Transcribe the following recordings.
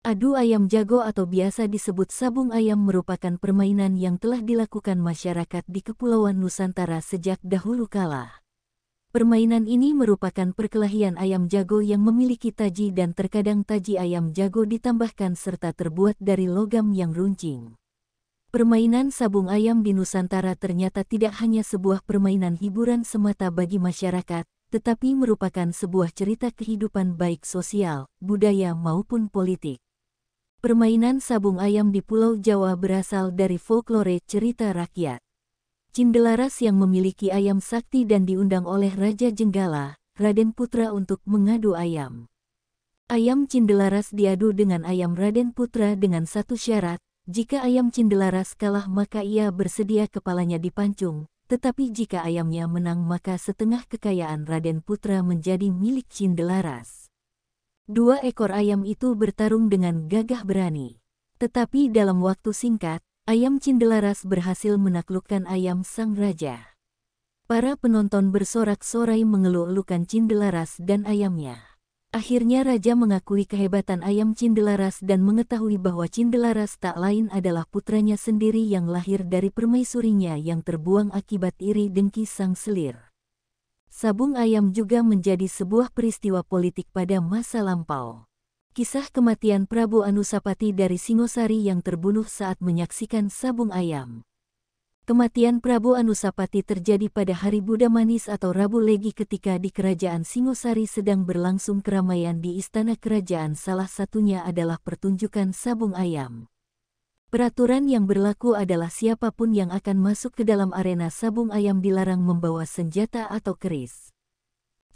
Adu ayam jago atau biasa disebut sabung ayam merupakan permainan yang telah dilakukan masyarakat di Kepulauan Nusantara sejak dahulu kala. Permainan ini merupakan perkelahian ayam jago yang memiliki taji dan terkadang taji ayam jago ditambahkan serta terbuat dari logam yang runcing. Permainan sabung ayam di Nusantara ternyata tidak hanya sebuah permainan hiburan semata bagi masyarakat, tetapi merupakan sebuah cerita kehidupan baik sosial, budaya maupun politik. Permainan sabung ayam di Pulau Jawa berasal dari folklore cerita rakyat. Cindelaras yang memiliki ayam sakti dan diundang oleh Raja Jenggala, Raden Putra untuk mengadu ayam. Ayam Cindelaras diadu dengan ayam Raden Putra dengan satu syarat, jika ayam Cindelaras kalah maka ia bersedia kepalanya dipancung, tetapi jika ayamnya menang maka setengah kekayaan Raden Putra menjadi milik Cindelaras. Dua ekor ayam itu bertarung dengan gagah berani. Tetapi dalam waktu singkat, ayam cindelaras berhasil menaklukkan ayam sang raja. Para penonton bersorak-sorai mengeluh-elukan cindelaras dan ayamnya. Akhirnya raja mengakui kehebatan ayam cindelaras dan mengetahui bahwa cindelaras tak lain adalah putranya sendiri yang lahir dari permaisurinya yang terbuang akibat iri dengki sang selir. Sabung ayam juga menjadi sebuah peristiwa politik pada masa lampau. Kisah kematian Prabu Anusapati dari Singosari yang terbunuh saat menyaksikan sabung ayam. Kematian Prabu Anusapati terjadi pada hari Buddha Manis atau Rabu Legi ketika di Kerajaan Singosari sedang berlangsung keramaian di Istana Kerajaan salah satunya adalah pertunjukan sabung ayam. Peraturan yang berlaku adalah siapapun yang akan masuk ke dalam arena sabung ayam dilarang membawa senjata atau keris.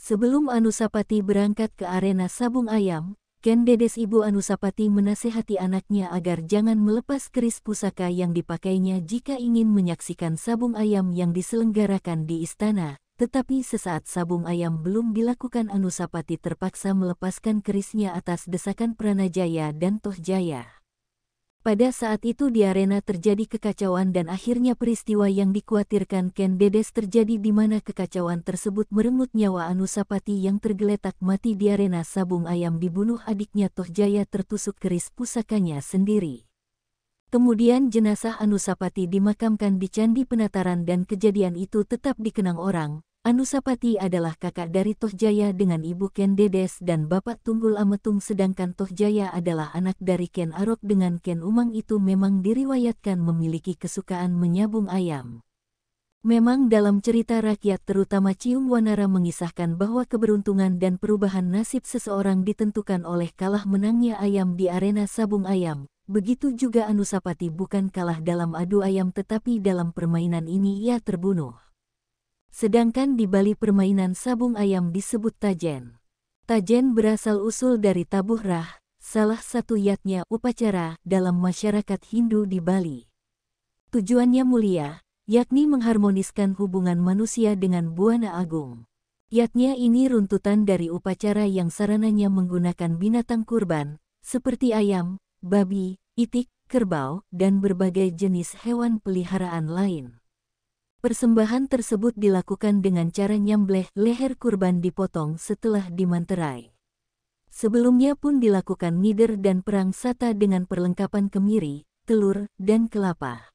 Sebelum Anusapati berangkat ke arena sabung ayam, Ken Dedes ibu Anusapati menasehati anaknya agar jangan melepas keris pusaka yang dipakainya jika ingin menyaksikan sabung ayam yang diselenggarakan di istana. Tetapi sesaat sabung ayam belum dilakukan Anusapati terpaksa melepaskan kerisnya atas desakan Pranajaya dan Tohjaya. Pada saat itu di arena terjadi kekacauan dan akhirnya peristiwa yang dikhawatirkan Ken Dedes terjadi di mana kekacauan tersebut merenggut nyawa Anusapati yang tergeletak mati di arena sabung ayam dibunuh adiknya Tohjaya tertusuk keris pusakanya sendiri. Kemudian jenazah Anusapati dimakamkan di Candi Penataran dan kejadian itu tetap dikenang orang, Anusapati adalah kakak dari Tohjaya dengan ibu Ken Dedes dan bapak Tunggul Ametung sedangkan Tohjaya adalah anak dari Ken Arok dengan Ken Umang itu memang diriwayatkan memiliki kesukaan menyabung ayam. Memang dalam cerita rakyat terutama Cium Wanara mengisahkan bahwa keberuntungan dan perubahan nasib seseorang ditentukan oleh kalah menangnya ayam di arena sabung ayam. Begitu juga Anusapati bukan kalah dalam adu ayam tetapi dalam permainan ini ia terbunuh sedangkan di Bali permainan sabung ayam disebut tajen. Tajen berasal usul dari tabuhrah, salah satu yatnya upacara dalam masyarakat Hindu di Bali. Tujuannya mulia, yakni mengharmoniskan hubungan manusia dengan Buana Agung. Yatnya ini runtutan dari upacara yang sarananya menggunakan binatang kurban, seperti ayam, babi, itik, kerbau, dan berbagai jenis hewan peliharaan lain. Persembahan tersebut dilakukan dengan cara nyambleh, leher kurban dipotong setelah dimanterai. Sebelumnya pun dilakukan nider dan perang sata dengan perlengkapan kemiri, telur, dan kelapa.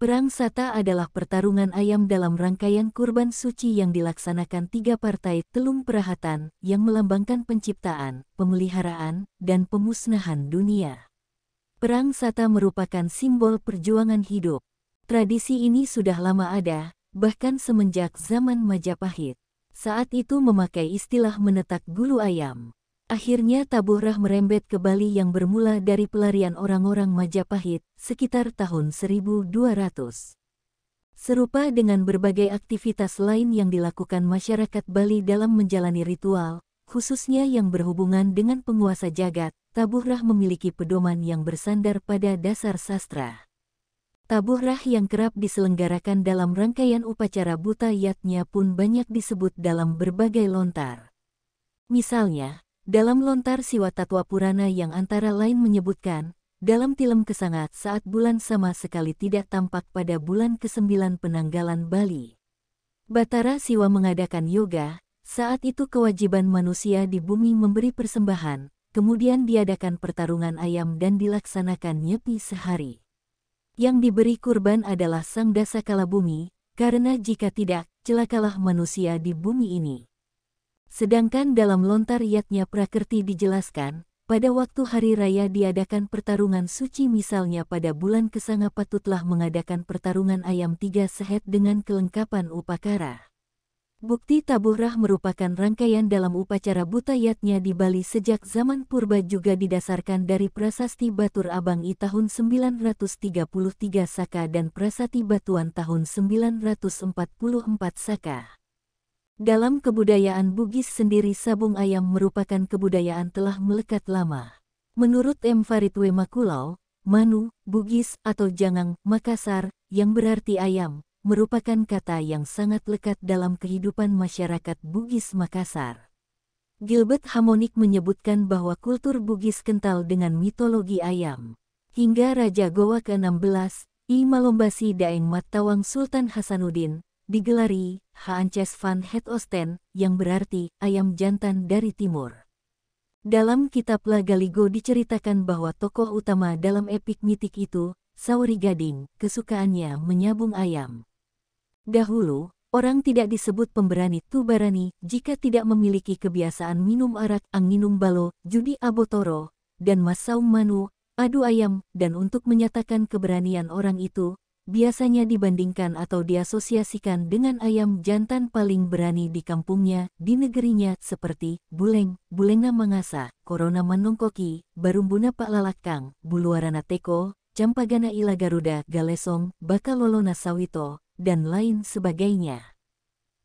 Perang sata adalah pertarungan ayam dalam rangkaian kurban suci yang dilaksanakan tiga partai telung perahatan yang melambangkan penciptaan, pemeliharaan, dan pemusnahan dunia. Perang sata merupakan simbol perjuangan hidup, Tradisi ini sudah lama ada, bahkan semenjak zaman Majapahit. Saat itu memakai istilah menetak gulu ayam. Akhirnya taburah merembet ke Bali yang bermula dari pelarian orang-orang Majapahit sekitar tahun 1200. Serupa dengan berbagai aktivitas lain yang dilakukan masyarakat Bali dalam menjalani ritual, khususnya yang berhubungan dengan penguasa jagat, taburah memiliki pedoman yang bersandar pada dasar sastra. Tabuhrah yang kerap diselenggarakan dalam rangkaian upacara buta yatnya pun banyak disebut dalam berbagai lontar. Misalnya, dalam lontar Siwa Tatwa Purana yang antara lain menyebutkan, dalam tilem kesangat saat bulan sama sekali tidak tampak pada bulan ke-9 penanggalan Bali. Batara Siwa mengadakan yoga, saat itu kewajiban manusia di bumi memberi persembahan, kemudian diadakan pertarungan ayam dan dilaksanakan nyepi sehari. Yang diberi kurban adalah sang dasakala bumi, karena jika tidak, celakalah manusia di bumi ini. Sedangkan dalam lontar yatnya prakerti dijelaskan, pada waktu hari raya diadakan pertarungan suci misalnya pada bulan kesanga patutlah mengadakan pertarungan ayam tiga sehat dengan kelengkapan upakara. Bukti taburah merupakan rangkaian dalam upacara butayatnya di Bali sejak zaman purba juga didasarkan dari prasasti Batur Abang I tahun 933 Saka dan prasasti Batuan tahun 944 Saka. Dalam kebudayaan Bugis sendiri sabung ayam merupakan kebudayaan telah melekat lama. Menurut M. Farid Makulau, Manu, Bugis atau Jangang, Makassar, yang berarti ayam, merupakan kata yang sangat lekat dalam kehidupan masyarakat Bugis Makassar. Gilbert Harmonic menyebutkan bahwa kultur Bugis kental dengan mitologi ayam. Hingga Raja Gowa ke-16, I Malombasi Daeng Matawang Sultan Hasanuddin, digelari Haances van het Osten, yang berarti ayam jantan dari timur. Dalam kitab La Galigo diceritakan bahwa tokoh utama dalam epik mitik itu, Sauri Gading, kesukaannya menyabung ayam. Dahulu, orang tidak disebut pemberani Tubarani jika tidak memiliki kebiasaan minum arak anginum balo, judi abotoro, dan masaum manu, adu ayam, dan untuk menyatakan keberanian orang itu, biasanya dibandingkan atau diasosiasikan dengan ayam jantan paling berani di kampungnya, di negerinya, seperti Buleng, bulenga Mangasa, Corona Manongkoki, Barumbuna Pak Lalakang, Buluarana Teko, Campagana Ila Garuda, Galesong, Bakalolona Sawito, dan lain sebagainya.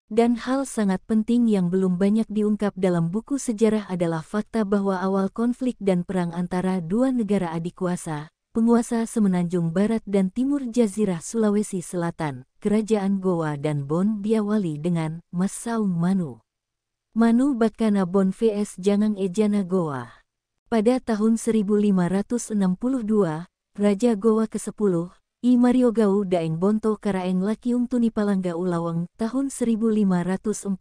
Dan hal sangat penting yang belum banyak diungkap dalam buku sejarah adalah fakta bahwa awal konflik dan perang antara dua negara adik kuasa, penguasa Semenanjung Barat dan Timur Jazirah Sulawesi Selatan, Kerajaan Goa dan Bon diawali dengan Mas Manu. Manu Bakana Bon vs Jangang Ejana Goa. Pada tahun 1562, Raja Goa ke-10, I Mario Gau Daeng Bonto Karaeng Lakiung Tunipalangga Ulawang tahun 1548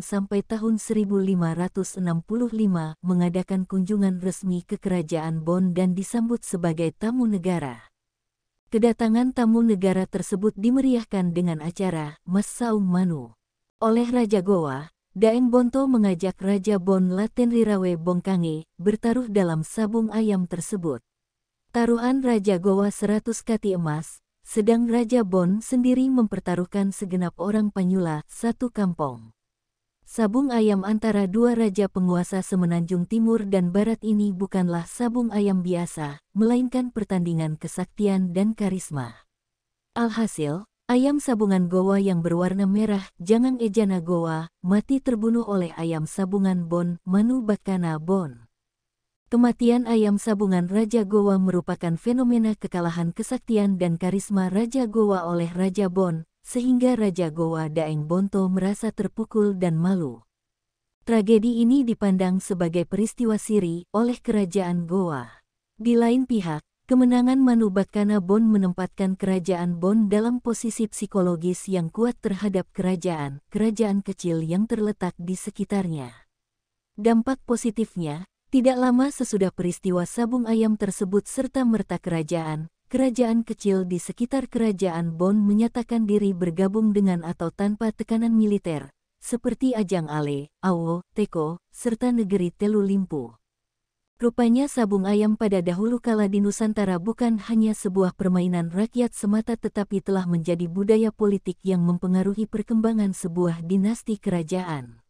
sampai tahun 1565 mengadakan kunjungan resmi ke Kerajaan Bon dan disambut sebagai tamu negara. Kedatangan tamu negara tersebut dimeriahkan dengan acara Mas Saung Manu. Oleh Raja Goa, Daeng Bonto mengajak Raja Bon Laten Rirawe Bongkange bertaruh dalam sabung ayam tersebut. Taruhan Raja Gowa seratus kati emas, sedang Raja Bon sendiri mempertaruhkan segenap orang Panyula, satu kampung. Sabung ayam antara dua raja penguasa semenanjung timur dan barat ini bukanlah sabung ayam biasa, melainkan pertandingan kesaktian dan karisma. Alhasil, ayam sabungan Gowa yang berwarna merah, Jangan Ejana Gowa, mati terbunuh oleh ayam sabungan Bon, Manu Bakana Bon. Kematian ayam sabungan Raja Goa merupakan fenomena kekalahan kesaktian dan karisma Raja Goa oleh Raja Bon, sehingga Raja Goa Daeng Bonto merasa terpukul dan malu. Tragedi ini dipandang sebagai peristiwa siri oleh kerajaan Goa. Di lain pihak, kemenangan Manubakana Bon menempatkan kerajaan Bon dalam posisi psikologis yang kuat terhadap kerajaan-kerajaan kecil yang terletak di sekitarnya. Dampak positifnya, tidak lama sesudah peristiwa sabung ayam tersebut serta merta kerajaan, kerajaan kecil di sekitar kerajaan Bon menyatakan diri bergabung dengan atau tanpa tekanan militer, seperti Ajang Ale, Awo, Teko, serta negeri Telu Limpu. Rupanya sabung ayam pada dahulu kala di Nusantara bukan hanya sebuah permainan rakyat semata tetapi telah menjadi budaya politik yang mempengaruhi perkembangan sebuah dinasti kerajaan.